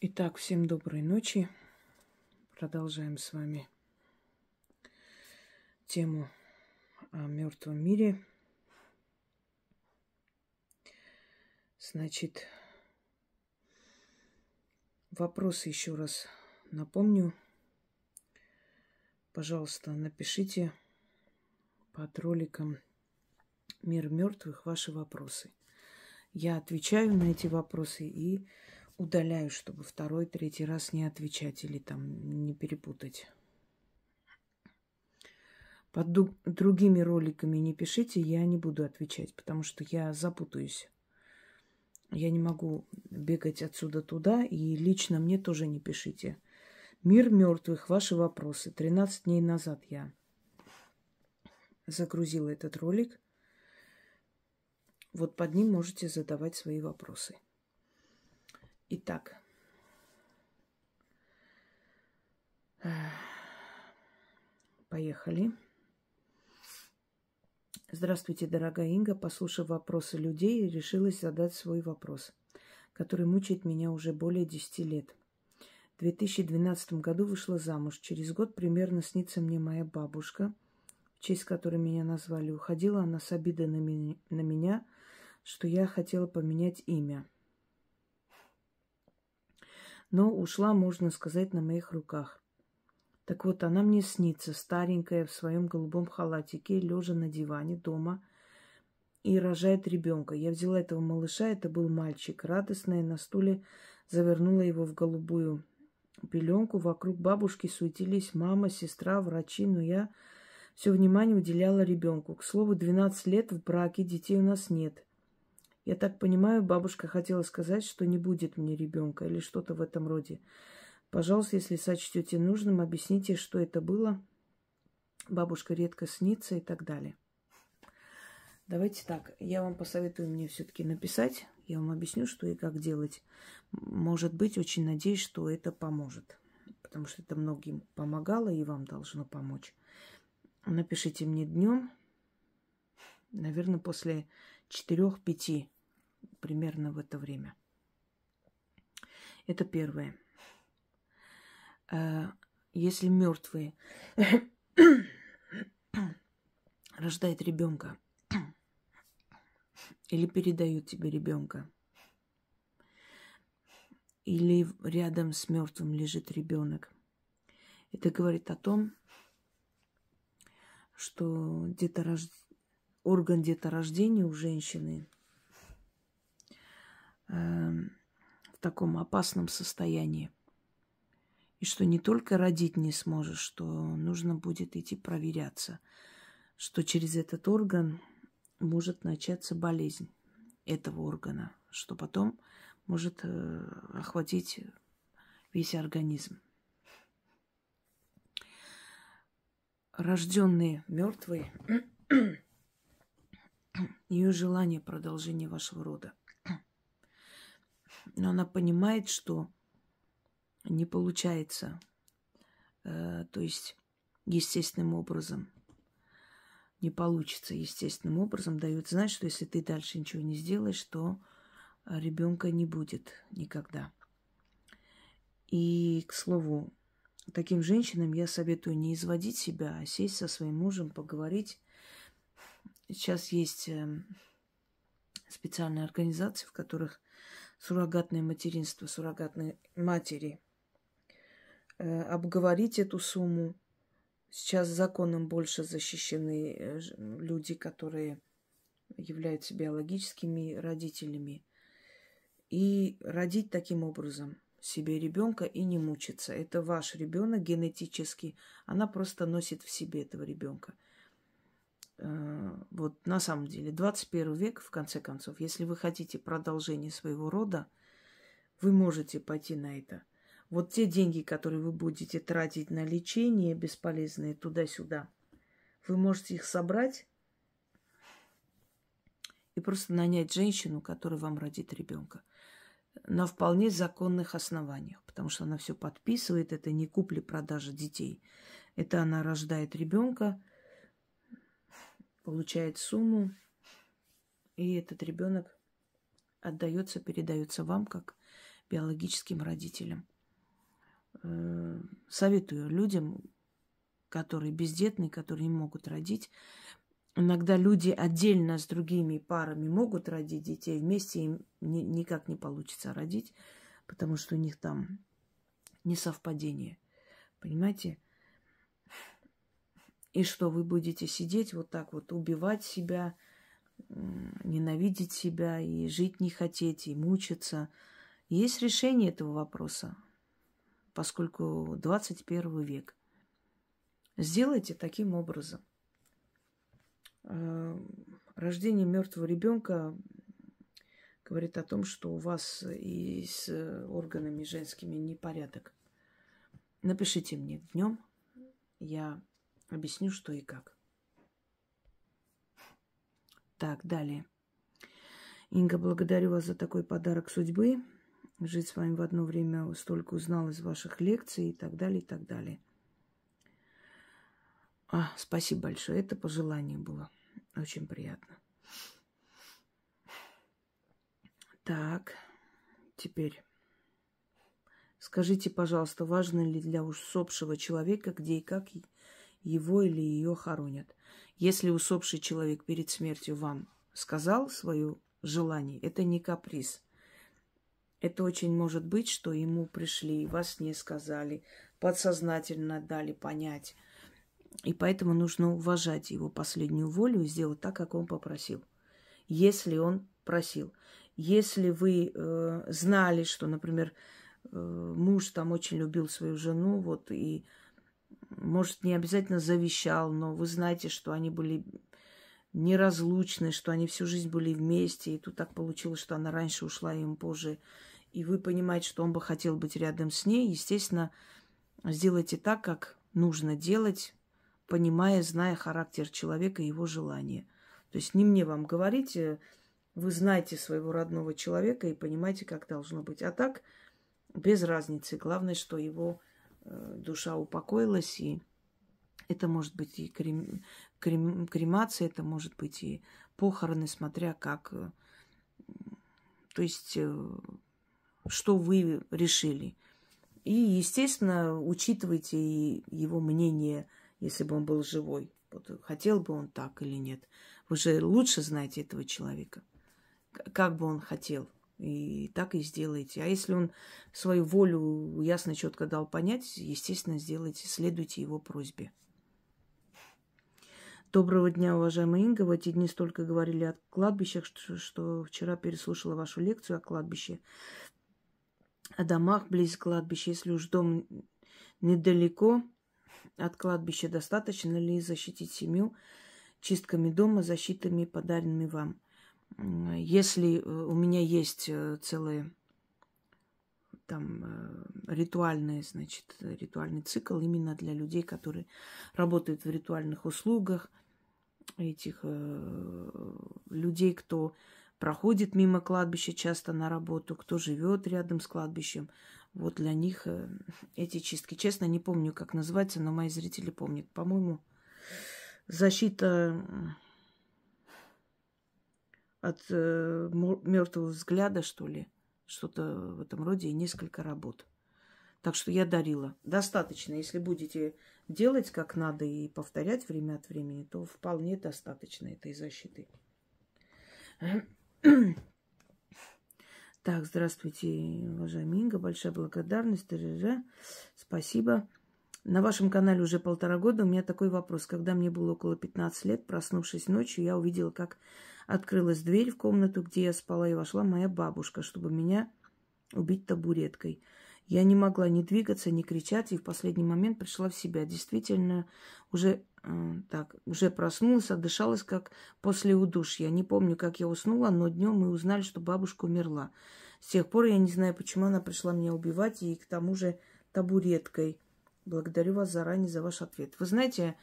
Итак, всем доброй ночи. Продолжаем с вами тему о мертвом мире. Значит, вопросы еще раз напомню. Пожалуйста, напишите под роликом «Мир мертвых» ваши вопросы. Я отвечаю на эти вопросы и удаляю, чтобы второй, третий раз не отвечать или там не перепутать. Под другими роликами не пишите, я не буду отвечать, потому что я запутаюсь. Я не могу бегать отсюда туда, и лично мне тоже не пишите. Мир мертвых, ваши вопросы. 13 дней назад я загрузила этот ролик. Вот под ним можете задавать свои вопросы. Итак. Поехали. Здравствуйте, дорогая Инга. Послушав вопросы людей, решилась задать свой вопрос, который мучает меня уже более 10 лет. В 2012 году вышла замуж. Через год примерно снится мне моя бабушка, в честь которой меня назвали. Уходила она с обидой на, ми- на меня, что я хотела поменять имя – но ушла, можно сказать, на моих руках. Так вот, она мне снится, старенькая, в своем голубом халатике, лежа на диване дома и рожает ребенка. Я взяла этого малыша, это был мальчик, радостная, на стуле завернула его в голубую пеленку. Вокруг бабушки суетились мама, сестра, врачи, но я все внимание уделяла ребенку. К слову, 12 лет в браке, детей у нас нет. Я так понимаю, бабушка хотела сказать, что не будет мне ребенка или что-то в этом роде. Пожалуйста, если сочтете нужным, объясните, что это было. Бабушка редко снится и так далее. Давайте так, я вам посоветую мне все-таки написать. Я вам объясню, что и как делать. Может быть, очень надеюсь, что это поможет. Потому что это многим помогало и вам должно помочь. Напишите мне днем, наверное, после 4-5 примерно в это время. Это первое. Э, если мертвые рождает ребенка или передают тебе ребенка, или рядом с мертвым лежит ребенок, это говорит о том, что где деторож... орган деторождения у женщины Эм, в таком опасном состоянии. И что не только родить не сможешь, что нужно будет идти проверяться, что через этот орган может начаться болезнь этого органа, что потом может э, охватить весь организм. Рожденные мертвые, ее желание продолжения вашего рода – но она понимает, что не получается, э, то есть естественным образом не получится естественным образом, дает знать, что если ты дальше ничего не сделаешь, то э, ребенка не будет никогда. И, к слову, таким женщинам я советую не изводить себя, а сесть со своим мужем, поговорить. Сейчас есть эм, специальные организации, в которых суррогатное материнство, суррогатной матери. Э, обговорить эту сумму. Сейчас законом больше защищены э, люди, которые являются биологическими родителями. И родить таким образом себе ребенка и не мучиться. Это ваш ребенок генетически. Она просто носит в себе этого ребенка. Э, вот на самом деле 21 век, в конце концов, если вы хотите продолжение своего рода, вы можете пойти на это. Вот те деньги, которые вы будете тратить на лечение бесполезные туда-сюда, вы можете их собрать и просто нанять женщину, которая вам родит ребенка на вполне законных основаниях, потому что она все подписывает, это не купли-продажа детей. Это она рождает ребенка, получает сумму, и этот ребенок отдается, передается вам как биологическим родителям. Э, советую людям, которые бездетные, которые не могут родить. Иногда люди отдельно с другими парами могут родить детей, вместе им ни, никак не получится родить, потому что у них там несовпадение. Понимаете? И что вы будете сидеть вот так вот, убивать себя, ненавидеть себя и жить не хотеть, и мучиться. Есть решение этого вопроса, поскольку 21 век. Сделайте таким образом. Э, рождение мертвого ребенка говорит о том, что у вас и с органами женскими непорядок. Напишите мне днем. Я Объясню, что и как. Так, далее. Инга, благодарю вас за такой подарок судьбы. Жить с вами в одно время столько узнал из ваших лекций и так далее, и так далее. А, спасибо большое. Это пожелание было. Очень приятно. Так, теперь. Скажите, пожалуйста, важно ли для усопшего человека, где и как его или ее хоронят. Если усопший человек перед смертью вам сказал свое желание, это не каприз. Это очень может быть, что ему пришли, вас не сказали, подсознательно дали понять. И поэтому нужно уважать его последнюю волю и сделать так, как он попросил. Если он просил. Если вы э, знали, что, например, э, муж там очень любил свою жену, вот и э, может, не обязательно завещал, но вы знаете, что они были неразлучны, что они всю жизнь были вместе, и тут так получилось, что она раньше ушла, и им позже. И вы понимаете, что он бы хотел быть рядом с ней, естественно, сделайте так, как нужно делать, понимая, зная характер человека и его желания. То есть не мне вам говорить, э, вы знаете своего родного человека и понимаете, как должно быть. А так, без разницы. Главное, что его Э, душа упокоилась, и это может быть и крем, крем, кремация, это может быть и похороны, смотря как... Э, то есть, э, что вы решили. И, естественно, учитывайте и его мнение, если бы он был живой. Вот, хотел бы он так или нет. Вы же лучше знаете этого человека, как бы он хотел – и так и сделайте. А если он свою волю ясно, четко дал понять, естественно, сделайте, следуйте его просьбе. Доброго дня, уважаемая Инга. В эти дни столько говорили о кладбищах, что, что вчера переслушала вашу лекцию о кладбище, о домах близ кладбища. Если уж дом недалеко от кладбища, достаточно ли защитить семью чистками дома, защитами, подаренными вам? если э, у меня есть э, целые там э, ритуальные, значит, ритуальный цикл именно для людей, которые работают в ритуальных услугах, этих людей, кто проходит мимо кладбища часто на работу, кто живет рядом с кладбищем. Вот для них эти чистки. Честно, не помню, как называется, но мои зрители помнят. По-моему, защита от э, мертвого взгляда, что ли, что-то в этом роде, и несколько работ. Так что я дарила. Достаточно. Если будете делать как надо и повторять время от времени, то вполне достаточно этой защиты. Так, здравствуйте, уважаемый Инга. Большая благодарность. Спасибо. На вашем канале уже полтора года у меня такой вопрос. Когда мне было около 15 лет, проснувшись ночью, я увидела, как открылась дверь в комнату, где я спала, и вошла моя бабушка, чтобы меня убить табуреткой. Я не могла ни двигаться, ни кричать, и в последний момент пришла в себя. Действительно, уже э, так, уже проснулась, отдышалась, как после удушья. Не помню, как я уснула, но днем мы узнали, что бабушка умерла. С тех пор я не знаю, почему она пришла меня убивать, и к тому же табуреткой. Благодарю вас заранее за ваш ответ. Вы знаете,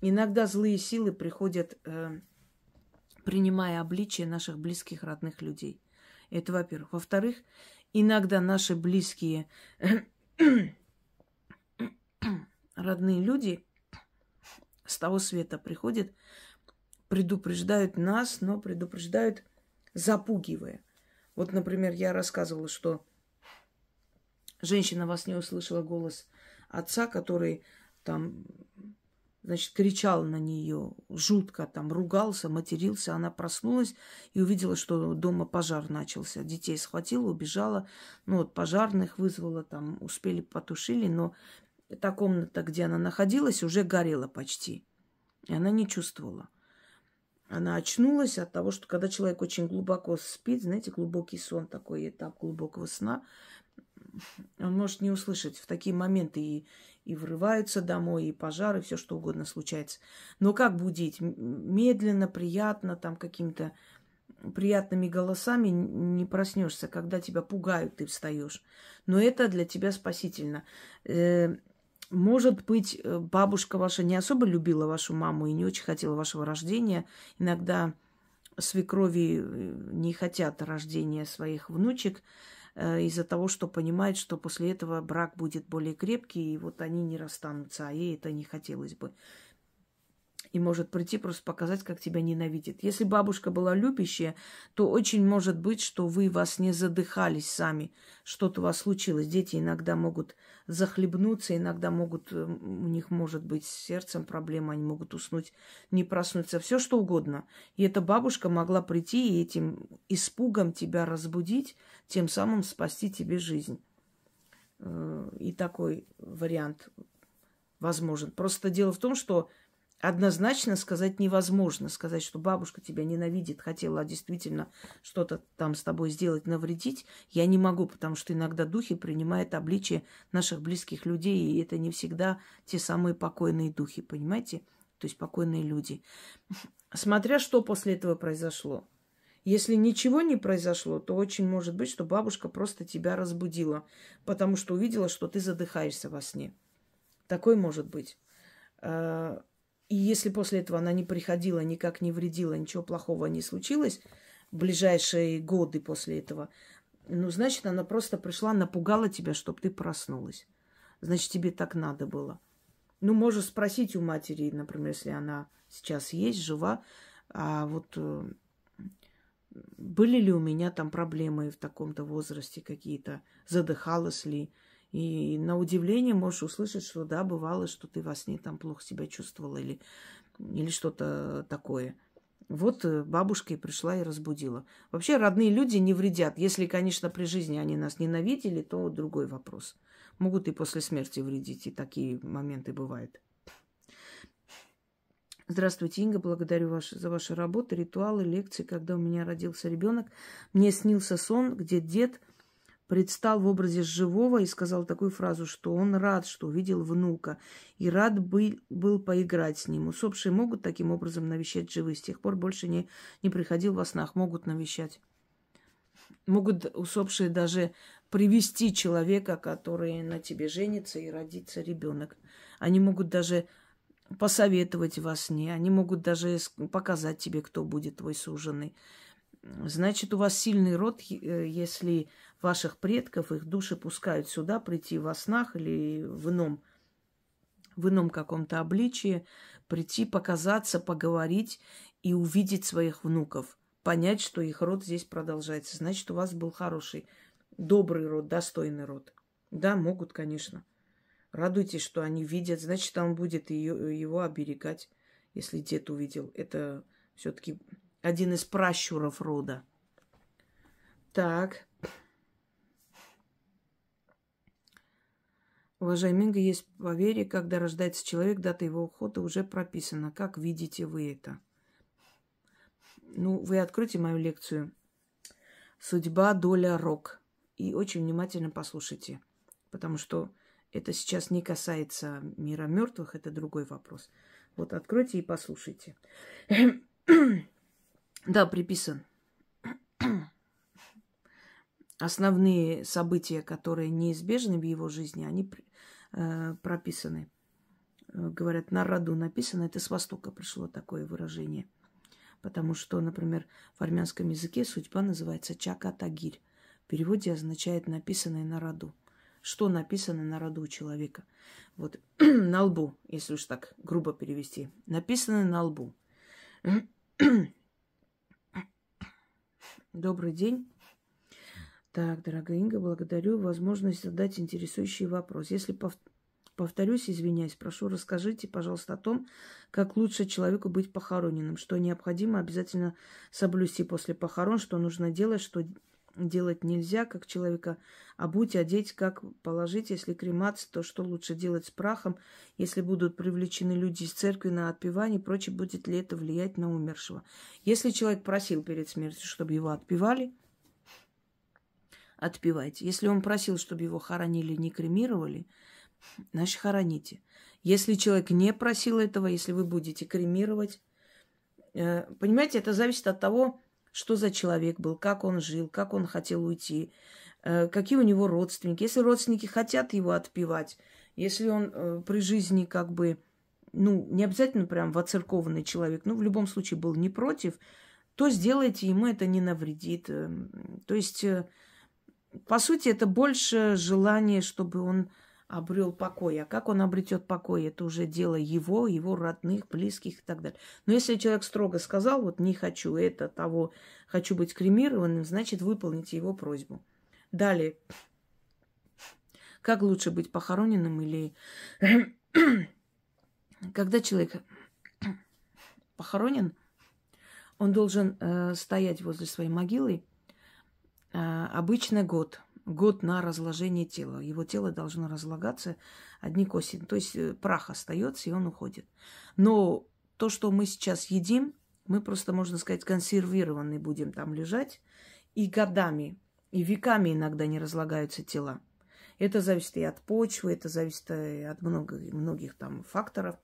иногда злые силы приходят, э, принимая обличие наших близких, родных людей. Это во-первых. Во-вторых, иногда наши близкие, родные люди с того света приходят, предупреждают нас, но предупреждают, запугивая. Вот, например, я рассказывала, что женщина вас не услышала голос отца, который там, значит, кричал на нее, жутко там ругался, матерился. Она проснулась и увидела, что дома пожар начался. Детей схватила, убежала. Ну вот пожарных вызвала, там успели потушили, но та комната, где она находилась, уже горела почти. И она не чувствовала. Она очнулась от того, что когда человек очень глубоко спит, знаете, глубокий сон, такой этап глубокого сна – он может не услышать. В такие моменты и, и врываются домой, и пожары, все что угодно случается. Но как будить? Медленно, приятно, там какими-то приятными голосами не проснешься. Когда тебя пугают, ты встаешь. Но это для тебя спасительно. Эм, может быть, э, бабушка ваша не особо любила вашу маму и не очень хотела вашего рождения. Иногда свекрови э, не хотят рождения своих внучек. Э, из-за того, что понимает, что после этого брак будет более крепкий, и вот они не расстанутся, а ей это не хотелось бы и может прийти просто показать, как тебя ненавидит. Если бабушка была любящая, то очень может быть, что вы вас не задыхались сами, что-то у вас случилось. Дети иногда могут захлебнуться, иногда могут, э, у них может быть с сердцем проблема, они могут уснуть, не проснуться, все что угодно. И эта бабушка могла прийти и этим испугом тебя разбудить, тем самым спасти тебе жизнь. Э, и такой вариант возможен. Просто дело в том, что однозначно сказать невозможно. Сказать, что бабушка тебя ненавидит, хотела действительно что-то там с тобой сделать, навредить, я не могу, потому что иногда духи принимают обличие наших близких людей, и это не всегда те самые покойные духи, понимаете? То есть покойные люди. Смотря что после этого произошло. Если ничего не произошло, то очень может быть, что бабушка просто тебя разбудила, потому что увидела, что ты задыхаешься во сне. Такой может быть. А, и если после этого она не приходила, никак не вредила, ничего плохого не случилось в ближайшие годы после этого, ну, значит, она просто пришла, напугала тебя, чтобы ты проснулась. Значит, тебе так надо было. Ну, можешь спросить у матери, например, если она сейчас есть, жива, а вот э, были ли у меня там проблемы в таком-то возрасте какие-то, задыхалась ли, и на удивление можешь услышать, что да, бывало, что ты во сне там плохо себя чувствовала или, или что-то такое. Вот э, бабушка и пришла и разбудила. Вообще родные люди не вредят. Если, конечно, при жизни они нас ненавидели, то другой вопрос. Могут и после смерти вредить, и такие моменты бывают. Здравствуйте, Инга. Благодарю вас за ваши работы, ритуалы, лекции. Когда у меня родился ребенок, мне снился сон, где дед предстал в образе живого и сказал такую фразу, что он рад, что увидел внука, и рад был, был поиграть с ним. Усопшие могут таким образом навещать живых. С тех пор больше не, не приходил во снах, могут навещать. Могут усопшие даже привести человека, который на тебе женится и родится ребенок. Они могут даже посоветовать во сне, они могут даже показать тебе, кто будет твой суженый. Значит, у вас сильный род, э, если ваших предков, их души пускают сюда прийти во снах или в ином, в ином каком-то обличии, прийти, показаться, поговорить и увидеть своих внуков, понять, что их род здесь продолжается. Значит, у вас был хороший, добрый род, достойный род. Да, могут, конечно. Радуйтесь, что они видят, значит, он будет ее, его оберегать, если дед увидел. Это все-таки один из пращуров рода. Так. Уважаемый, есть поверье, когда рождается человек, дата его ухода уже прописана. Как видите вы это? Ну, вы откройте мою лекцию «Судьба, доля, рок». И очень внимательно послушайте, потому что это сейчас не касается мира мертвых, это другой вопрос. Вот откройте и послушайте. Да, приписан. Основные события, которые неизбежны в его жизни, они э, прописаны. Э, говорят, на роду написано, это с Востока пришло такое выражение. Потому что, например, в армянском языке судьба называется чака-тагирь. В переводе означает написанное на роду. Что написано на роду у человека? Вот на лбу, если уж так грубо перевести. Написано на лбу. Добрый день. Так, дорогая Инга, благодарю возможность задать интересующий вопрос. Если пов... повторюсь, извиняюсь, прошу, расскажите, пожалуйста, о том, как лучше человеку быть похороненным, что необходимо обязательно соблюсти после похорон, что нужно делать, что делать нельзя, как человека обуть, а одеть, как положить, если кремация, то что лучше делать с прахом, если будут привлечены люди из церкви на отпевание, прочее, будет ли это влиять на умершего. Если человек просил перед смертью, чтобы его отпевали, отпевайте. Если он просил, чтобы его хоронили, не кремировали, значит, хороните. Если человек не просил этого, если вы будете кремировать, э, понимаете, это зависит от того, что за человек был, как он жил, как он хотел уйти, э, какие у него родственники. Если родственники хотят его отпивать, если он э, при жизни как бы, ну, не обязательно прям воцеркованный человек, но ну, в любом случае был не против, то сделайте ему это не навредит. Эм, то есть, э, по сути, это больше желание, чтобы он обрел покой. А как он обретет покой, это уже дело его, его родных, близких и так далее. Но если человек строго сказал, вот не хочу это, того, хочу быть кремированным, значит, выполните его просьбу. Далее. Как лучше быть похороненным или... Когда человек похоронен, он должен э, стоять возле своей могилы э, обычно год – год на разложение тела. Его тело должно разлагаться одни кости. То есть э, прах остается, и он уходит. Но то, что мы сейчас едим, мы просто, можно сказать, консервированные будем там лежать. И годами, и веками иногда не разлагаются тела. Это зависит и от почвы, это зависит э, и от многих, многих там факторов.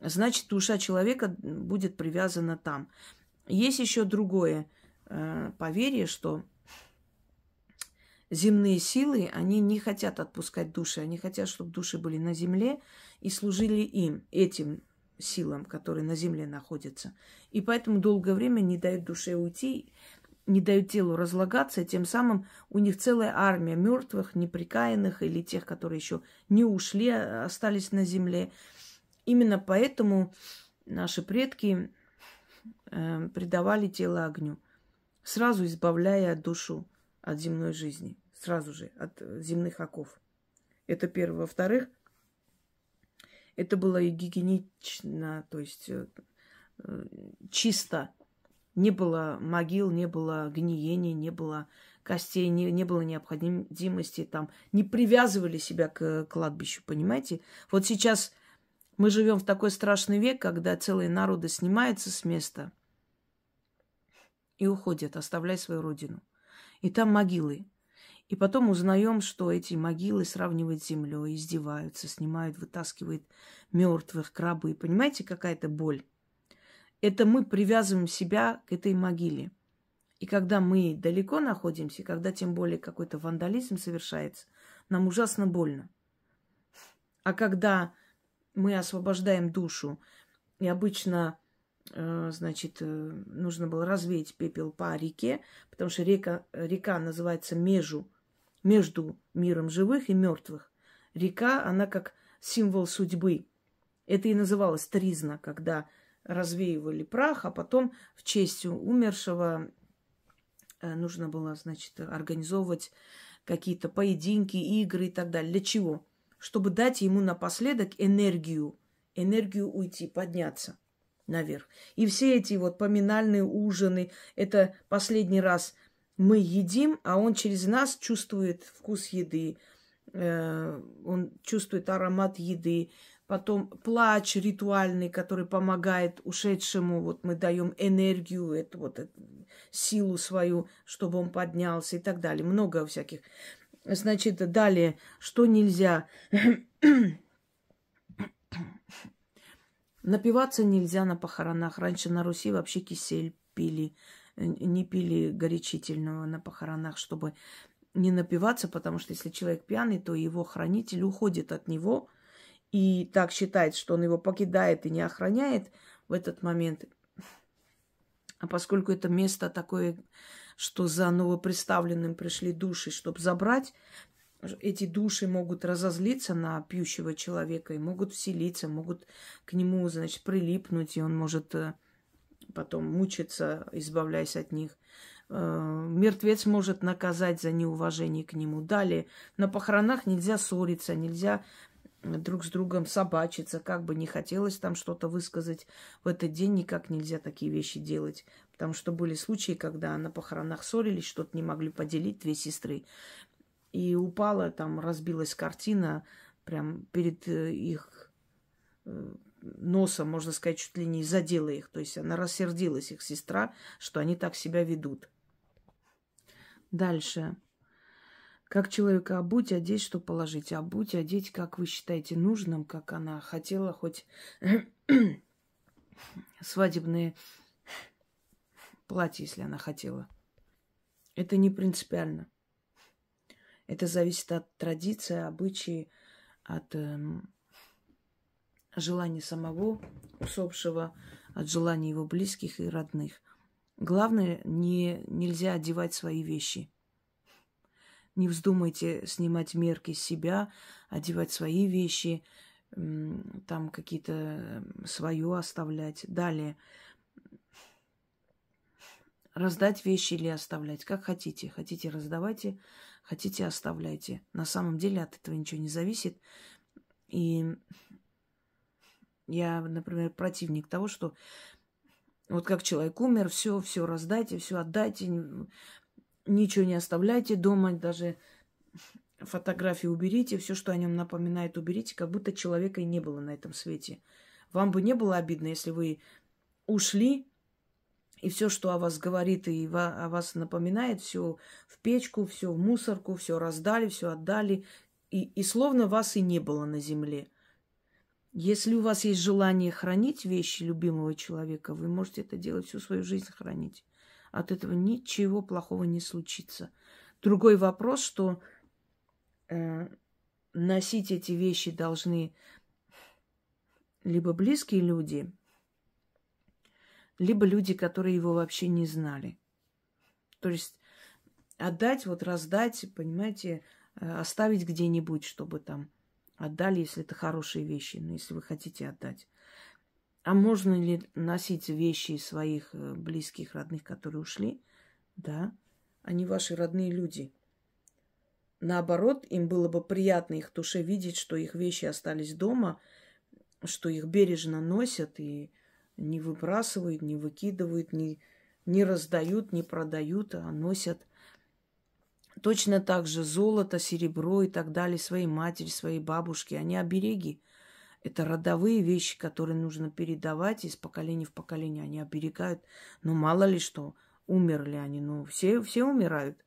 Значит, душа человека будет привязана там. Есть еще другое э, поверье, что земные силы, они не хотят отпускать души, они хотят, чтобы души были на земле и служили им, этим силам, которые на земле находятся. И поэтому долгое время не дают душе уйти, не дают телу разлагаться, тем самым у них целая армия мертвых, неприкаянных или тех, которые еще не ушли, а, остались на земле. Именно поэтому наши предки э, предавали тело огню, сразу избавляя душу от земной жизни сразу же от э, земных оков. Это первое. Во-вторых, это было и гигиенично, то есть э, э, чисто. Не было могил, не было гниений, не было костей, не, не было необходимости там, не привязывали себя к кладбищу, понимаете? Вот сейчас мы живем в такой страшный век, когда целые народы снимаются с места и уходят, оставляя свою родину. И там могилы. И потом узнаем, что эти могилы сравнивают с землей, издеваются, снимают, вытаскивают мертвых, крабы. Понимаете, какая то боль? Это мы привязываем себя к этой могиле. И когда мы далеко находимся, когда тем более какой-то вандализм совершается, нам ужасно больно. А когда мы освобождаем душу, и обычно, э, значит, э, нужно было развеять пепел по реке, потому что река, э, река называется Межу, между миром живых и мертвых. Река, она как символ судьбы. Это и называлось тризна, когда развеивали прах, а потом в честь умершего э, нужно было, значит, организовывать какие-то поединки, игры и так далее. Для чего? Чтобы дать ему напоследок энергию, энергию уйти, подняться наверх. И все эти вот поминальные ужины, это последний раз – мы едим, а он через нас чувствует вкус еды, э, он чувствует аромат еды, потом плач ритуальный, который помогает ушедшему, вот мы даем энергию, эту вот эту силу свою, чтобы он поднялся и так далее. Много всяких. Значит, далее, что нельзя? Напиваться нельзя на похоронах. Раньше на Руси вообще кисель пили не пили горячительного на похоронах, чтобы не напиваться, потому что если человек пьяный, то его хранитель уходит от него и так считает, что он его покидает и не охраняет в этот момент. А поскольку это место такое, что за новоприставленным пришли души, чтобы забрать, эти души могут разозлиться на пьющего человека и могут вселиться, могут к нему, значит, прилипнуть, и он может э, потом мучиться, избавляясь от них. Э, мертвец может наказать за неуважение к нему. Далее, на похоронах нельзя ссориться, нельзя друг с другом собачиться, как бы не хотелось там что-то высказать. В этот день никак нельзя такие вещи делать, потому что были случаи, когда на похоронах ссорились, что-то не могли поделить две сестры. И упала, там разбилась картина прям перед э, их э, носом, можно сказать, чуть ли не задела их. То есть она рассердилась, их сестра, что они так себя ведут. Дальше. Как человека обуть, одеть, что положить? Обуть, одеть, как вы считаете нужным, как она хотела, хоть свадебные платье, если она хотела. Это не принципиально. Это зависит от традиции, обычаи, от эм, желания самого усопшего, от желаний его близких и родных. Главное, не, нельзя одевать свои вещи. Не вздумайте снимать мерки с себя, одевать свои вещи, там какие-то э, свое оставлять. Далее. Раздать вещи или оставлять, как хотите. Хотите, раздавайте, хотите, оставляйте. На самом деле от этого ничего не зависит. И я, например, противник того, что вот как человек умер, все, все раздайте, все отдайте, ничего не оставляйте дома, даже фотографии уберите, все, что о нем напоминает, уберите, как будто человека и не было на этом свете. Вам бы не было обидно, если вы ушли, и все, что о вас говорит и о вас напоминает, все в печку, все в мусорку, все раздали, все отдали, и, и словно вас и не было на земле – если у вас есть желание хранить вещи любимого человека, вы можете это делать всю свою жизнь хранить. От этого ничего плохого не случится. Другой вопрос, что э, носить эти вещи должны либо близкие люди, либо люди, которые его вообще не знали. То есть отдать, вот раздать, понимаете, э, оставить где-нибудь, чтобы там Отдали, если это хорошие вещи, но ну, если вы хотите отдать. А можно ли носить вещи своих э, близких, родных, которые ушли? Да, они ваши родные люди. Наоборот, им было бы приятно их душе видеть, что их вещи остались дома, что их бережно носят и не выбрасывают, не выкидывают, не, не раздают, не продают, а носят – Точно так же золото, серебро и так далее своей матери, своей бабушке, они обереги. Это родовые вещи, которые нужно передавать из поколения в поколение. Они оберегают. Но ну, мало ли что, умерли они. Ну, все, все умирают.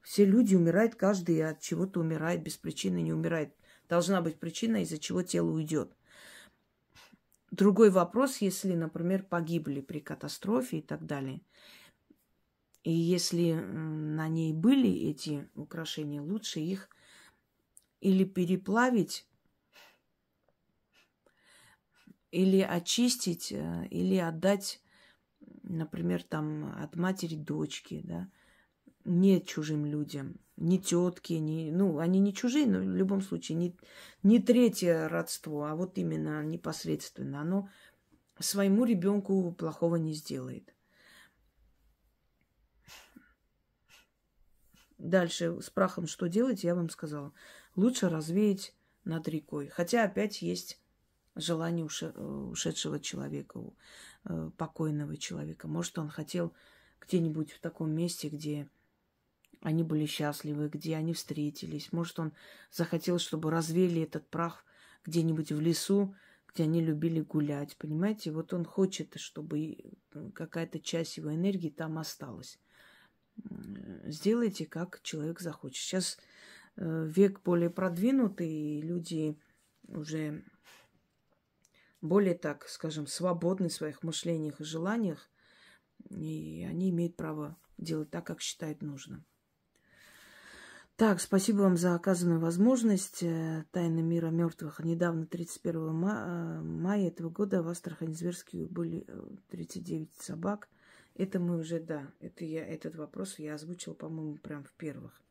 Все люди умирают, каждый от чего-то умирает, без причины не умирает. Должна быть причина, из-за чего тело уйдет. Другой вопрос, если, например, погибли при катастрофе и так далее – и если на ней были эти украшения, лучше их или переплавить, или очистить, э, или отдать, например, там от матери дочки, да, не чужим людям, не тетки, не, ну, они не чужие, но в любом случае не, не третье родство, а вот именно непосредственно, оно своему ребенку плохого не сделает. Дальше с прахом что делать, я вам сказала. Лучше развеять над рекой. Хотя опять есть желание э, ушедшего человека, э, покойного человека. Может, он хотел где-нибудь в таком месте, где они были счастливы, где они встретились. Может, он захотел, чтобы развели этот прах где-нибудь в лесу, где они любили гулять, понимаете? Вот он хочет, чтобы э, какая-то часть его энергии там осталась. Э, сделайте, как человек захочет. Сейчас э, век более продвинутый, и люди уже более, так скажем, свободны в своих мышлениях и желаниях, и они имеют право делать так, как считают нужным. Так, спасибо вам за оказанную возможность. Э, тайны мира мертвых. Недавно, 31 мая этого года, в Астрахани Зверске были 39 собак. Это мы уже, да, это я, этот вопрос я озвучил, по-моему, прям в первых.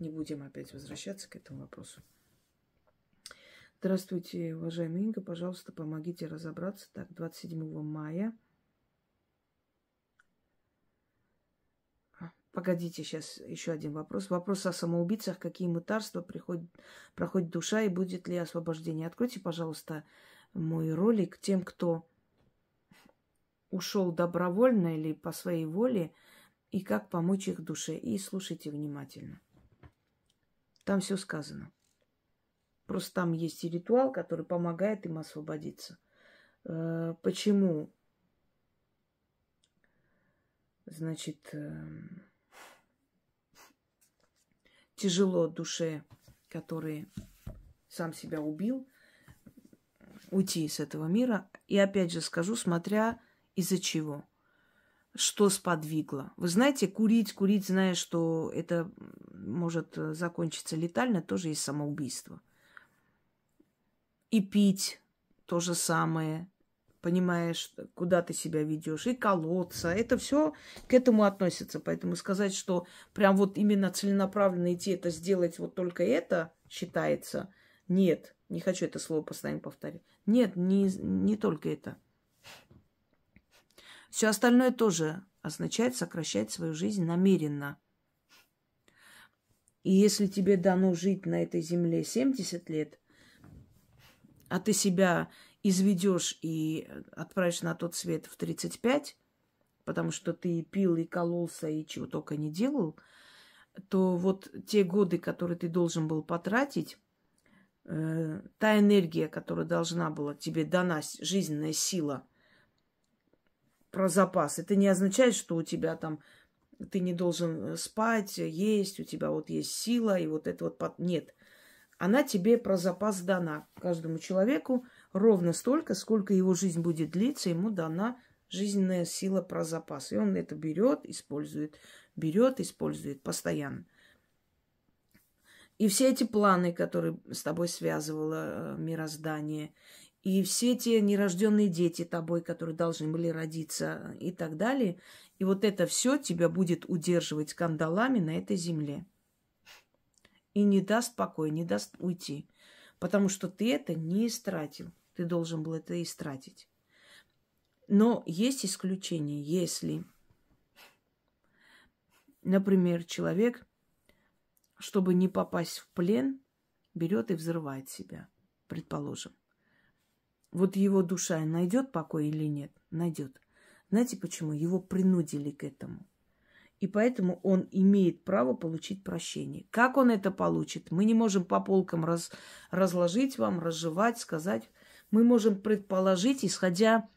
Не будем опять возвращаться к этому вопросу. Здравствуйте, уважаемый Инга. Пожалуйста, помогите разобраться. Так, 27 мая. А, погодите, сейчас еще один вопрос. Вопрос о самоубийцах. Какие мытарства приходит, проходит душа и будет ли освобождение? Откройте, пожалуйста, мой ролик тем, кто ушел добровольно или по своей воле, и как помочь их душе. И слушайте внимательно. Там все сказано. Просто там есть и ритуал, который помогает им освободиться. Э, почему? Значит, э, тяжело душе, который сам себя убил, уйти из этого мира. И опять же скажу, смотря из-за чего? Что сподвигло? Вы знаете, курить, курить, зная, что это может э, закончиться летально, тоже есть самоубийство. И пить то же самое, понимаешь, куда ты себя ведешь, и колоться. Это все к этому относится. Поэтому сказать, что прям вот именно целенаправленно идти это сделать, вот только это считается, нет. Не хочу это слово постоянно повторять. Нет, не, не только это. Все остальное тоже означает сокращать свою жизнь намеренно. И если тебе дано жить на этой земле 70 лет, а ты себя изведешь и отправишь на тот свет в 35, потому что ты и пил, и кололся, и чего только не делал, то вот те годы, которые ты должен был потратить, э, та энергия, которая должна была тебе дана, жизненная сила – про запас. Это не означает, что у тебя там ты не должен э, спать, есть, у тебя вот есть сила, и вот это вот... Нет. Она тебе про запас дана. Каждому человеку ровно столько, сколько его жизнь будет длиться, ему дана жизненная сила про запас. И он это берет, использует, берет, использует постоянно. И все эти планы, которые с тобой связывало э, мироздание, и все те нерожденные дети тобой, которые должны были родиться и так далее. И вот это все тебя будет удерживать кандалами на этой земле. И не даст покоя, не даст уйти. Потому что ты это не истратил. Ты должен был это истратить. Но есть исключение, если, например, человек, чтобы не попасть в плен, берет и взрывает себя, предположим. Вот его душа найдет покой или нет? Найдет. Знаете почему? Его принудили к этому. И поэтому он имеет право получить прощение. Как он это получит? Мы не можем по полкам раз, разложить вам, разжевать, сказать. Мы можем предположить, исходя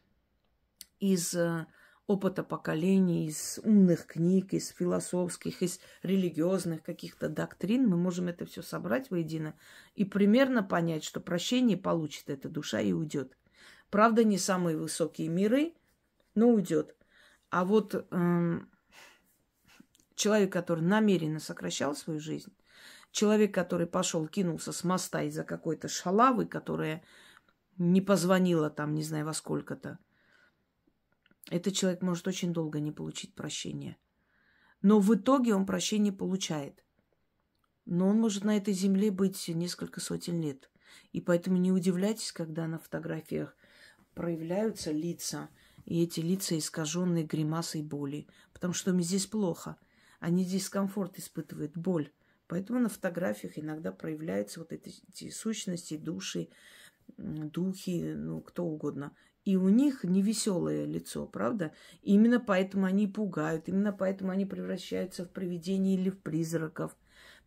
из э, опыта поколений, из умных книг, из философских, из религиозных каких-то доктрин, мы можем это все собрать воедино и примерно понять, что прощение получит эта душа и уйдет. Правда, не самые высокие миры, но уйдет. А вот эм, человек, который намеренно сокращал свою жизнь, человек, который пошел, кинулся с моста из-за какой-то шалавы, которая не позвонила там, не знаю, во сколько-то, этот человек может очень долго не получить прощения. Но в итоге он прощение получает. Но он может на этой земле быть несколько сотен лет. И поэтому не удивляйтесь, когда на фотографиях проявляются лица, и эти лица искаженные гримасой боли, потому что им здесь плохо. Они здесь дискомфорт испытывают, боль. Поэтому на фотографиях иногда проявляются вот эти, эти сущности, души, духи, ну, кто угодно. И у них невеселое лицо, правда? именно поэтому они пугают, именно поэтому они превращаются в привидения или в призраков,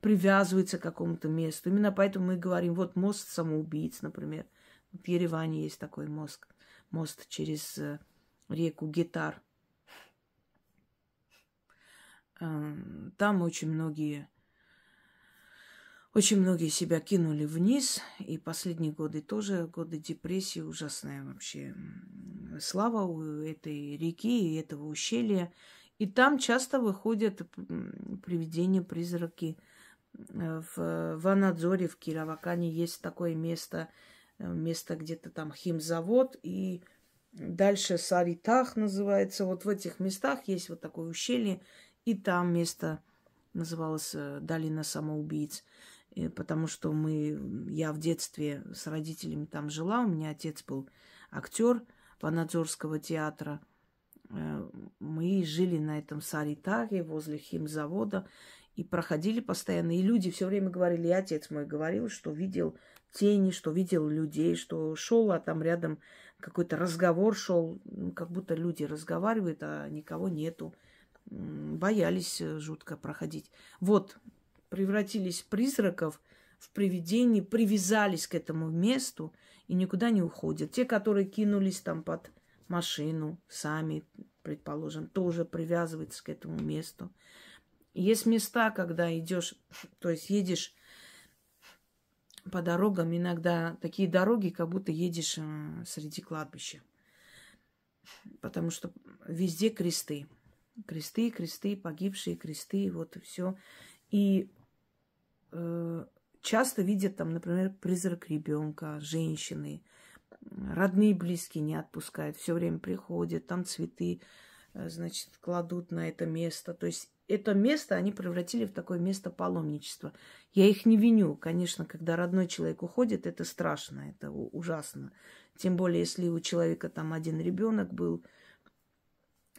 привязываются к какому-то месту. Именно поэтому мы говорим, вот мост самоубийц, например. В Ереване есть такой мост, мост через э, реку Гитар. Эм, там очень многие очень многие себя кинули вниз, и последние годы тоже, годы депрессии, ужасная вообще слава у этой реки и этого ущелья. И там часто выходят привидения, призраки. Э, в Ванадзоре, в Кировакане есть такое место, э, место где-то там химзавод, и дальше Саритах называется. Вот в этих местах есть вот такое ущелье, и там место называлось э, Долина самоубийц. Э, потому что мы, я в детстве с родителями там жила, у меня отец был актер Ванадзорского театра. Э, мы жили на этом Саритаге возле химзавода и проходили постоянно. И люди все время говорили, и отец мой говорил, что видел тени, что видел людей, что шел, а там рядом какой-то разговор шел, ну, как будто люди разговаривают, а никого нету. Боялись э, жутко проходить. Вот, превратились в призраков, в привидений, привязались к этому месту и никуда не уходят. Те, которые кинулись там под машину, сами, предположим, тоже привязываются к этому месту. Есть места, когда идешь, то есть едешь по дорогам, иногда такие дороги, как будто едешь э, среди кладбища. Потому что везде кресты. Кресты, кресты, погибшие кресты, вот и все. И Э, часто видят там, например, призрак ребенка, женщины, родные и близкие не отпускают, все время приходят, там цветы, э, значит, кладут на это место. То есть это место они превратили в такое место паломничества. Я их не виню. Конечно, когда родной человек уходит, это страшно, это ужасно. Тем более, если у человека там один ребенок был,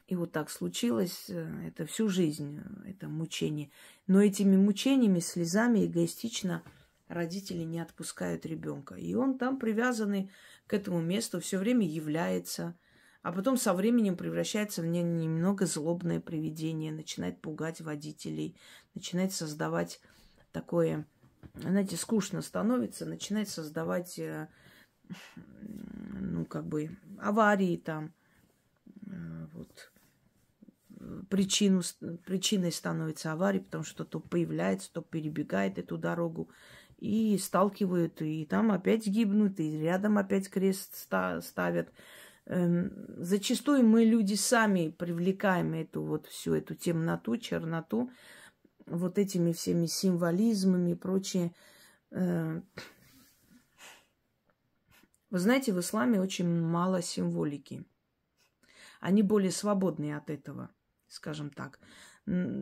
и вот так случилось, э, это всю жизнь, э, это мучение. Но этими мучениями, слезами эгоистично родители не отпускают ребенка. И он там привязанный к этому месту все время является, а потом со временем превращается в немного злобное привидение, начинает пугать водителей, начинает создавать такое, знаете, скучно становится, начинает создавать, э, ну, как бы, аварии там, вот, причину, причиной становится авария, потому что то появляется, то перебегает эту дорогу и сталкивают, и там опять гибнут, и рядом опять крест ставят. Эм, зачастую мы люди сами привлекаем эту вот всю эту темноту, черноту, вот этими всеми символизмами и прочее. Э, вы знаете, в исламе очень мало символики. Они более свободны от этого скажем так.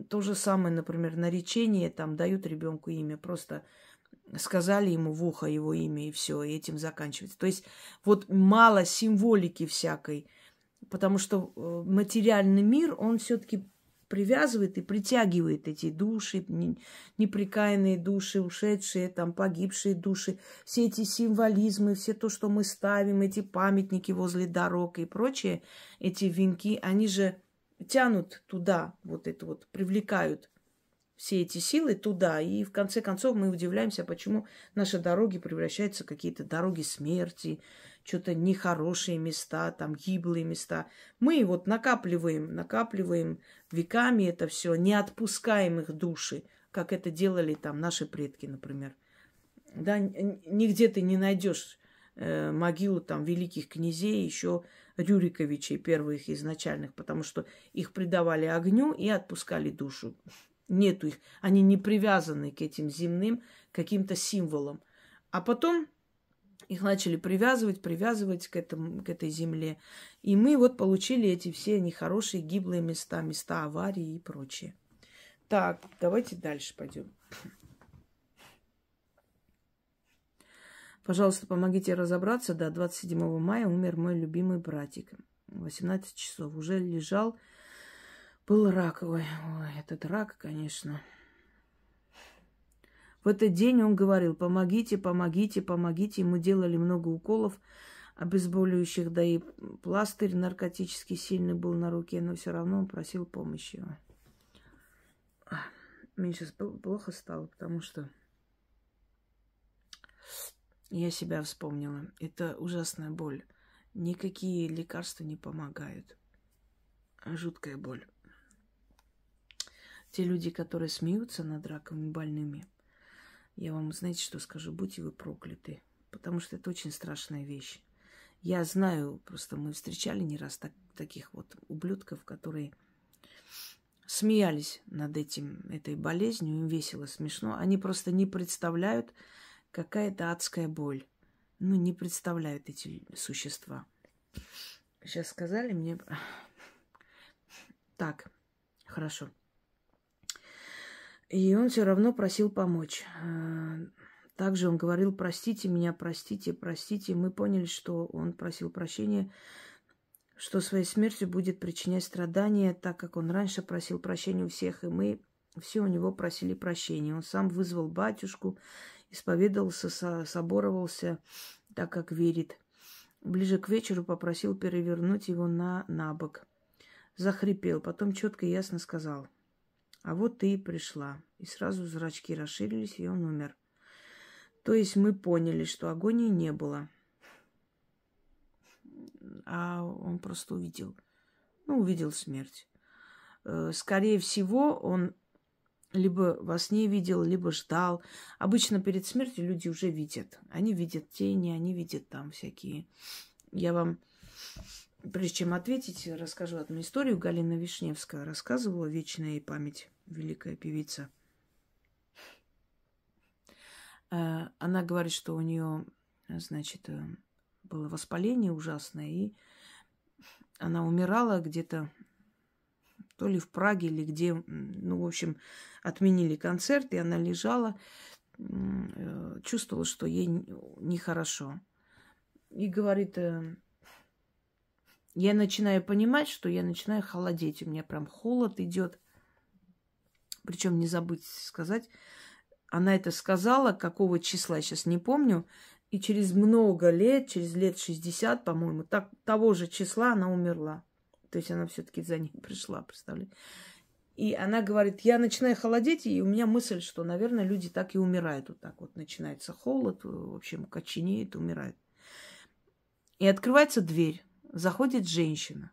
То же самое, например, наречение, там дают ребенку имя, просто сказали ему в ухо его имя и все, и этим заканчивается. То есть вот мало символики всякой, потому что э, материальный мир, он все-таки привязывает и притягивает эти души, неприкаянные души, ушедшие, там, погибшие души, все эти символизмы, все то, что мы ставим, эти памятники возле дорог и прочее, эти венки, они же тянут туда, вот это вот, привлекают все эти силы туда. И в конце концов мы удивляемся, почему наши дороги превращаются в какие-то дороги смерти, что-то нехорошие места, там гиблые места. Мы вот накапливаем, накапливаем веками это все, не отпускаем их души, как это делали там наши предки, например. Да, нигде ты не найдешь э, могилу там великих князей еще Рюриковичей, первых изначальных, потому что их придавали огню и отпускали душу. Нету их. Они не привязаны к этим земным каким-то символам. А потом их начали привязывать, привязывать к, этому, к этой земле. И мы вот получили эти все нехорошие гиблые места, места аварии и прочее. Так, давайте дальше пойдем. Пожалуйста, помогите разобраться. До 27 мая умер мой любимый братик. 18 часов. Уже лежал, был раковый. Ой, этот рак, конечно. В этот день он говорил, помогите, помогите, помогите. Ему делали много уколов обезболивающих, да и пластырь наркотический сильный был на руке, но все равно он просил помощи. А, мне сейчас плохо стало, потому что я себя вспомнила. Это ужасная боль. Никакие лекарства не помогают. Жуткая боль. Те люди, которые смеются над раковыми больными, я вам, знаете, что скажу? Будьте вы прокляты. Потому что это очень страшная вещь. Я знаю, просто мы встречали не раз так, таких вот ублюдков, которые смеялись над этим, этой болезнью, им весело, смешно. Они просто не представляют, Какая-то адская боль. Ну, не представляют эти существа. Сейчас сказали мне... Так, хорошо. И он все равно просил помочь. Э, также он говорил, простите меня, простите, простите. Мы поняли, что он просил прощения, что своей смертью будет причинять страдания, так как он раньше просил прощения у всех, и мы все у него просили прощения. Он сам вызвал батюшку исповедовался, соборовался так, как верит. Ближе к вечеру попросил перевернуть его на, на бок. Захрипел, потом четко и ясно сказал. А вот ты и пришла. И сразу зрачки расширились, и он умер. То есть мы поняли, что агонии не было. А он просто увидел. Ну, увидел смерть. Э, скорее всего, он либо во сне видел, либо ждал. Обычно перед смертью люди уже видят. Они видят тени, они видят там всякие. Я вам, прежде чем ответить, расскажу одну историю. Галина Вишневская рассказывала, вечная память, великая певица. Э, она говорит, что у нее, значит, э, было воспаление ужасное, и она умирала где-то то ли в Праге, или где, ну, в общем, отменили концерт, и она лежала, э, чувствовала, что ей нехорошо. И говорит, эм, я начинаю понимать, что я начинаю холодеть, у меня прям холод идет. Причем не забыть сказать, она это сказала, какого числа, я сейчас не помню, и через много лет, через лет 60, по-моему, так, того же числа она умерла. То есть она все-таки за ним пришла, представляете? И она говорит, я начинаю холодеть, и у меня мысль, что, наверное, люди так и умирают. Вот так вот начинается холод, в общем, коченеет, умирает. И открывается дверь, заходит женщина.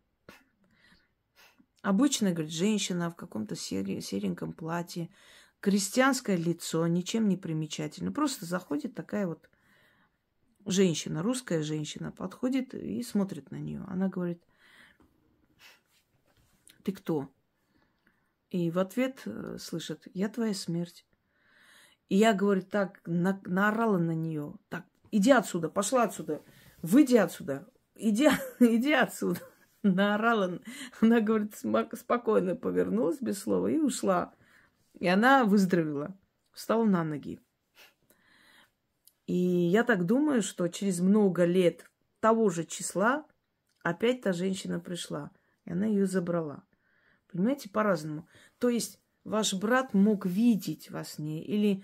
Обычно, говорит, женщина в каком-то сереньком платье, крестьянское лицо, ничем не примечательно. Просто заходит такая вот женщина, русская женщина, подходит и смотрит на нее. Она говорит, ты кто? И в ответ э, слышит, я твоя смерть. И я, говорю так на, наорала на нее. Так, иди отсюда, пошла отсюда, выйди отсюда, иди, иди отсюда. Наорала. Она, говорит, спокойно повернулась без слова и ушла. И она выздоровела, встала на ноги. И я так думаю, что через много лет того же числа опять та женщина пришла, и она ее забрала. Понимаете, по-разному. То есть ваш брат мог видеть во сне или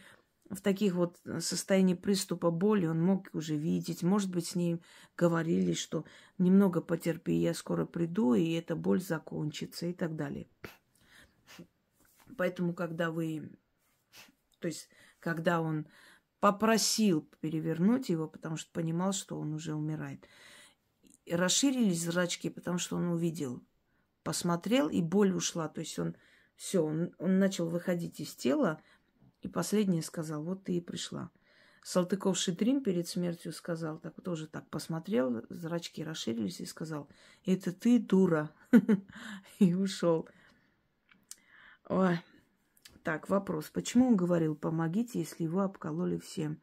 в таких вот э, состоянии приступа боли он мог уже видеть. Может быть, с ним говорили, что немного потерпи, я скоро приду, и эта боль закончится и так далее. Поэтому, когда вы... То есть, когда он попросил перевернуть его, потому что понимал, что он уже умирает, расширились зрачки, потому что он увидел посмотрел, и боль ушла. То есть он все, он, он начал выходить из тела, и последнее сказал, вот ты и пришла. Салтыков Шитрин перед смертью сказал, так тоже так посмотрел, зрачки расширились и сказал, это ты дура. И ушел. Ой. Так, вопрос. Почему он говорил, помогите, если его обкололи всем,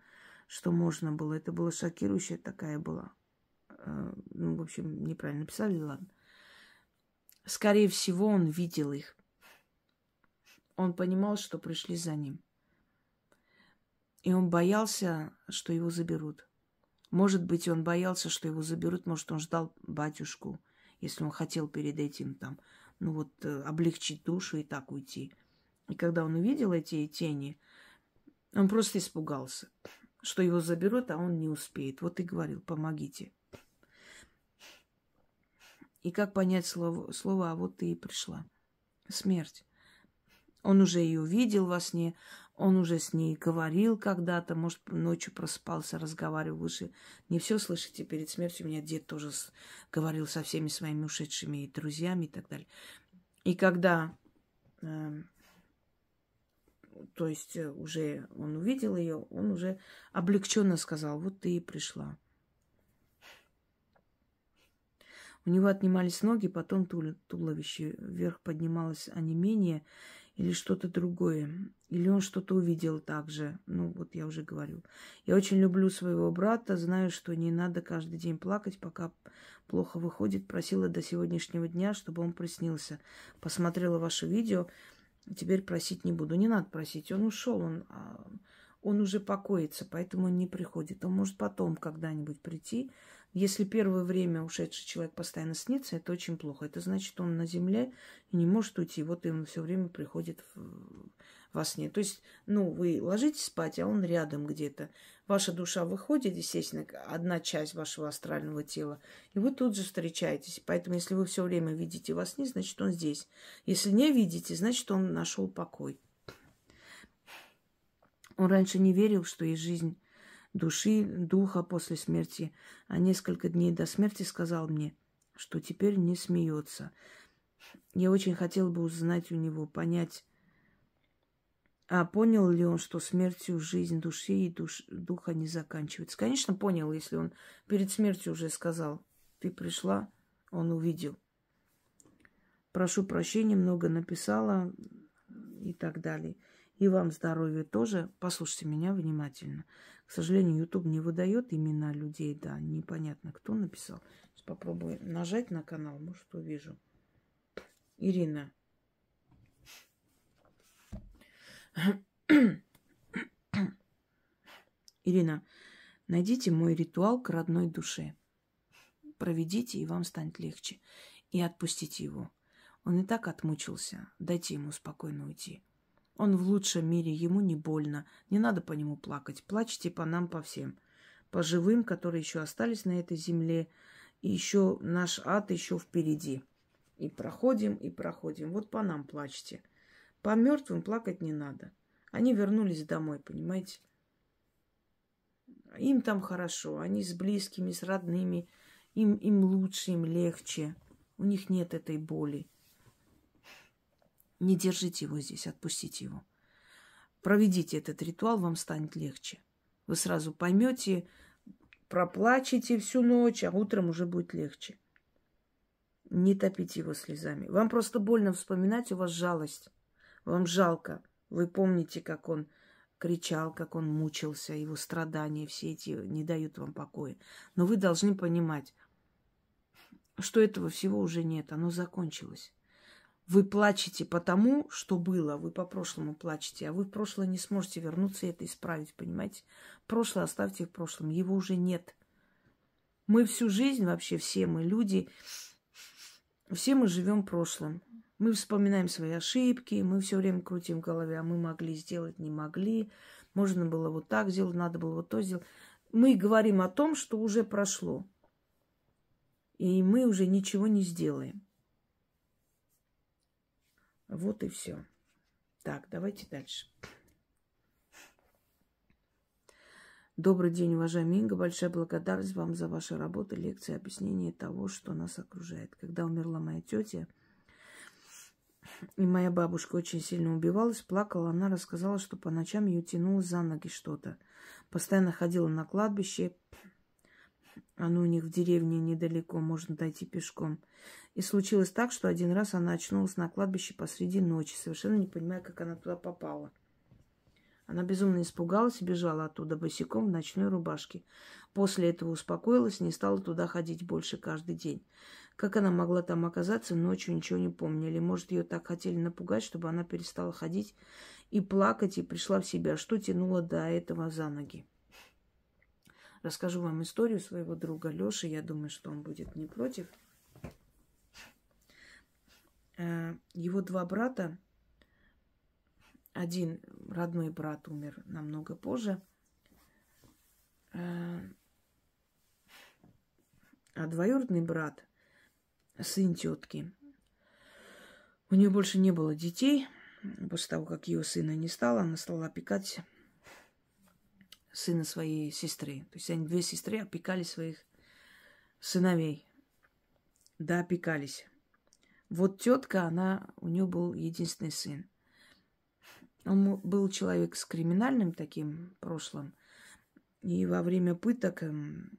что можно было? Это было шокирующая такая была. Э, ну, в общем, неправильно писали, ладно. Скорее всего, он видел их. Он понимал, что пришли за ним. И он боялся, что его заберут. Может быть, он боялся, что его заберут, может, он ждал батюшку, если он хотел перед этим там, ну вот, э, облегчить душу и так уйти. И когда он увидел эти тени, он просто испугался, что его заберут, а он не успеет. Вот и говорил, помогите. И как понять слово, слово «а вот ты и пришла»? Смерть. Он уже ее видел во сне, он уже с ней говорил когда-то, может, ночью просыпался, разговаривал, вы не все слышите перед смертью. У меня дед тоже говорил со всеми своими ушедшими и друзьями и так далее. И когда, э, то есть э, уже он увидел ее, он уже облегченно сказал, вот ты и пришла. У него отнимались ноги, потом туловище. Вверх поднималось онемение или что-то другое. Или он что-то увидел также. Ну, вот я уже говорю. Я очень люблю своего брата, знаю, что не надо каждый день плакать, пока плохо выходит. Просила до сегодняшнего дня, чтобы он проснился. Посмотрела ваше видео, теперь просить не буду. Не надо просить, он ушел, он, а, он уже покоится, поэтому он не приходит. Он может потом когда-нибудь прийти, если первое время ушедший человек постоянно снится, это очень плохо. Это значит, он на земле и не может уйти. Вот и он все время приходит в... во сне. То есть, ну, вы ложитесь спать, а он рядом где-то. Ваша душа выходит, естественно, одна часть вашего астрального тела. И вы тут же встречаетесь. Поэтому, если вы все время видите во сне, значит, он здесь. Если не видите, значит, он нашел покой. Он раньше не верил, что есть жизнь души, духа после смерти, а несколько дней до смерти сказал мне, что теперь не смеется. Я очень хотел бы узнать у него, понять, а понял ли он, что смертью жизнь души и душ, духа не заканчивается? Конечно, понял, если он перед смертью уже сказал, ты пришла, он увидел. Прошу прощения, много написала и так далее. И вам здоровья тоже. Послушайте меня внимательно. К сожалению, YouTube не выдает имена людей, да, непонятно, кто написал. Сейчас попробую нажать на канал, может, увижу. Ирина. Ирина, найдите мой ритуал к родной душе. Проведите, и вам станет легче. И отпустите его. Он и так отмучился. Дайте ему спокойно уйти. Он в лучшем мире, ему не больно. Не надо по нему плакать. Плачьте по нам, по всем. По живым, которые еще остались на этой земле. И еще наш ад еще впереди. И проходим, и проходим. Вот по нам плачьте. По мертвым плакать не надо. Они вернулись домой, понимаете? Им там хорошо. Они с близкими, с родными. Им, им лучше, им легче. У них нет этой боли. Не держите его здесь, отпустите его. Проведите этот ритуал, вам станет легче. Вы сразу поймете, проплачете всю ночь, а утром уже будет легче. Не топите его слезами. Вам просто больно вспоминать, у вас жалость. Вам жалко. Вы помните, как он кричал, как он мучился, его страдания, все эти не дают вам покоя. Но вы должны понимать, что этого всего уже нет, оно закончилось. Вы плачете потому, что было. Вы по прошлому плачете, а вы в прошлое не сможете вернуться и это исправить, понимаете? Прошлое оставьте в прошлом, его уже нет. Мы всю жизнь, вообще все мы люди, все мы живем прошлым. Мы вспоминаем свои ошибки, мы все время крутим в голове, а мы могли сделать, не могли. Можно было вот так сделать, надо было вот то сделать. Мы говорим о том, что уже прошло. И мы уже ничего не сделаем. Вот и все. Так, давайте дальше. Добрый день, уважаемый Инга. Большая благодарность вам за ваши работы, лекции, объяснение того, что нас окружает. Когда умерла моя тетя, и моя бабушка очень сильно убивалась, плакала, она рассказала, что по ночам ее тянуло за ноги что-то. Постоянно ходила на кладбище, оно у них в деревне недалеко, можно дойти пешком. И случилось так, что один раз она очнулась на кладбище посреди ночи, совершенно не понимая, как она туда попала. Она безумно испугалась и бежала оттуда босиком в ночной рубашке. После этого успокоилась не стала туда ходить больше каждый день. Как она могла там оказаться, ночью ничего не помнили. Может, ее так хотели напугать, чтобы она перестала ходить и плакать, и пришла в себя, что тянуло до этого за ноги. Расскажу вам историю своего друга Лёши. Я думаю, что он будет не против. Э, его два брата, один родной брат умер намного позже, э, а двоюродный брат, сын тетки, у нее больше не было детей. После того, как ее сына не стало, она стала опекать сына своей сестры. То есть они две сестры опекали своих сыновей. Да, опекались. Вот тетка, она, у нее был единственный сын. Он был человек с криминальным таким прошлым. И во время пыток, эм,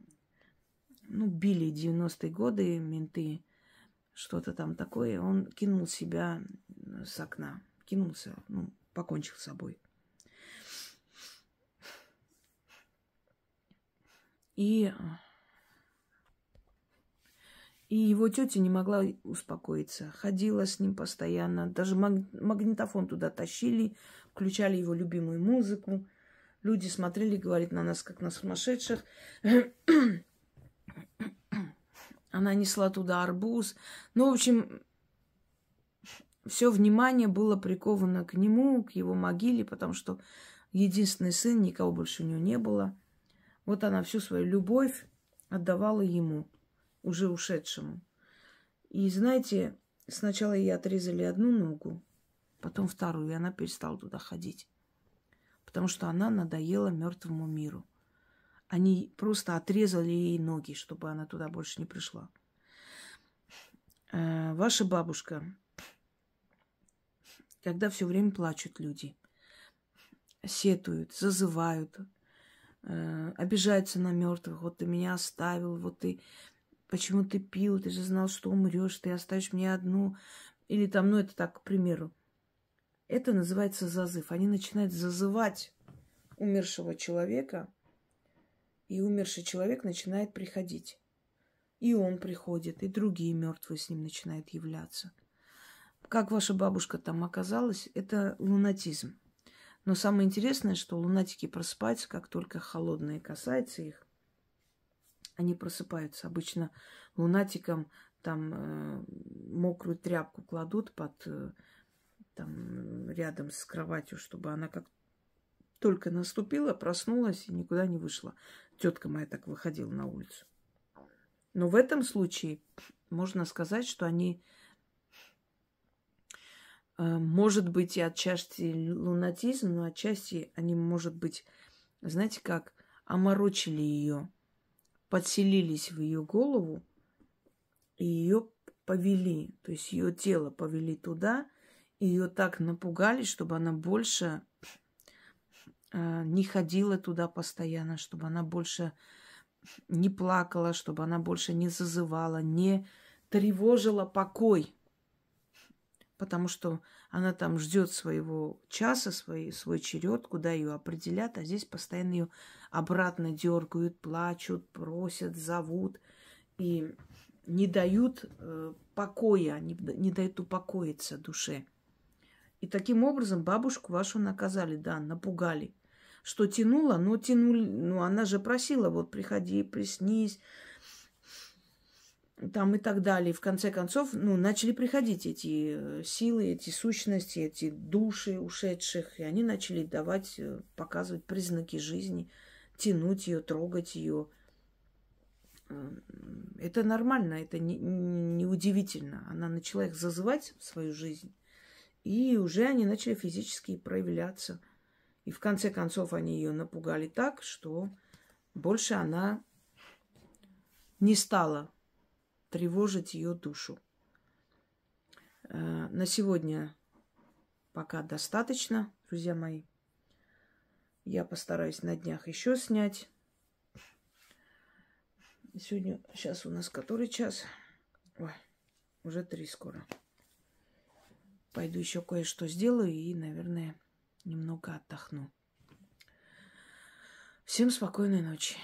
ну, били 90-е годы менты, что-то там такое. Он кинул себя с окна. Кинулся, ну, покончил с собой. И и его тетя не могла успокоиться. Ходила с ним постоянно. Даже магнитофон туда тащили, включали его любимую музыку. Люди смотрели, говорит на нас, как на сумасшедших. Она несла туда арбуз. Ну, в общем, все внимание было приковано к нему, к его могиле, потому что единственный сын, никого больше у нее не было. Вот она всю свою любовь отдавала ему уже ушедшему. И знаете, сначала ей отрезали одну ногу, потом вторую, и она перестала туда ходить. Потому что она надоела мертвому миру. Они просто отрезали ей ноги, чтобы она туда больше не пришла. А, ваша бабушка, когда все время плачут люди, сетуют, зазывают, а, обижаются на мертвых, вот ты меня оставил, вот ты почему ты пил, ты же знал, что умрешь, ты оставишь мне одну. Или там, ну это так, к примеру. Это называется зазыв. Они начинают зазывать умершего человека, и умерший человек начинает приходить. И он приходит, и другие мертвые с ним начинают являться. Как ваша бабушка там оказалась, это лунатизм. Но самое интересное, что лунатики просыпаются, как только холодное касается их, они просыпаются. Обычно лунатикам там э, мокрую тряпку кладут под э, там рядом с кроватью, чтобы она как только наступила, проснулась и никуда не вышла. Тетка моя так выходила на улицу. Но в этом случае можно сказать, что они, э, может быть, и отчасти лунатизм, но отчасти они, может быть, знаете как, оморочили ее подселились в ее голову и ее повели, то есть ее тело повели туда, и ее так напугали, чтобы она больше э, не ходила туда постоянно, чтобы она больше не плакала, чтобы она больше не зазывала, не тревожила покой. Потому что она там ждет своего часа, свой, свой черед, куда ее определят, а здесь постоянно ее обратно дергают, плачут, просят, зовут и не дают э, покоя, не, не дают упокоиться душе. И таким образом бабушку вашу наказали, да, напугали. Что тянула, но тянули, ну она же просила, вот приходи, приснись, там и так далее. в конце концов, ну, начали приходить эти э, силы, эти сущности, эти души ушедших, и они начали давать, э, показывать признаки жизни – тянуть ее, трогать ее. Эм, это нормально, это не, не удивительно. Она начала их зазывать в свою жизнь, и уже они начали физически проявляться. И в конце концов они ее напугали так, что больше она не стала тревожить ее душу. Э, на сегодня пока достаточно, друзья мои. Я постараюсь на днях еще снять. Сегодня, сейчас у нас который час? Ой, уже три скоро. Пойду еще кое-что сделаю и, наверное, немного отдохну. Всем спокойной ночи.